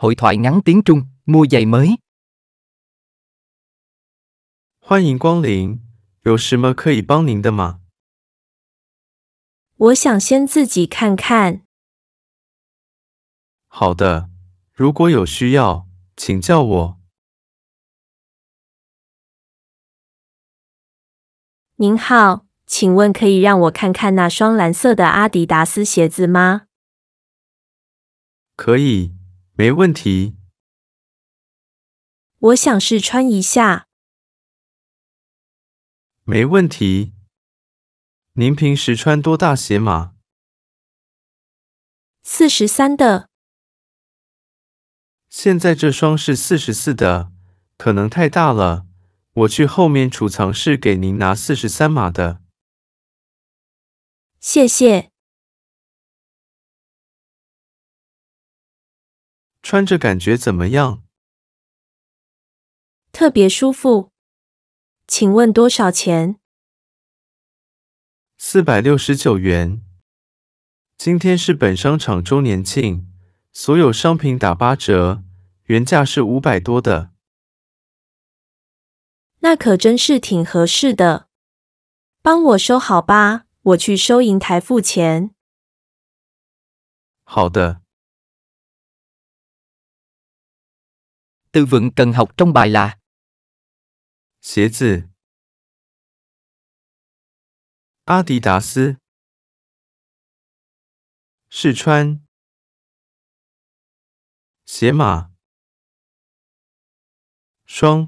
hội thoại ngắn tiếng Trung mua giày mới。欢迎光临，有什么可以帮您的吗？我想先自己看看。好的，如果有需要，请叫我。您好，请问可以让我看看那双蓝色的阿迪达斯鞋子吗？可以。没问题，我想试穿一下。没问题，您平时穿多大鞋码？四十三的。现在这双是四十四的，可能太大了。我去后面储藏室给您拿四十三码的。谢谢。穿着感觉怎么样？特别舒服。请问多少钱？四百六十九元。今天是本商场周年庆，所有商品打八折，原价是五百多的。那可真是挺合适的。帮我收好吧，我去收银台付钱。好的。từ vựng cần học trong bài là Xế zi Adidas Sì chuan Xế mã Xuân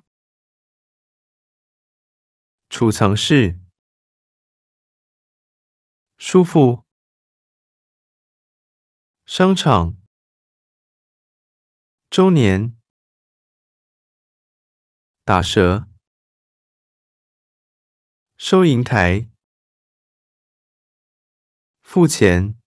Chủ tầng sì Xu phụ Sang chẳng Châu niên 打折，收银台，付钱。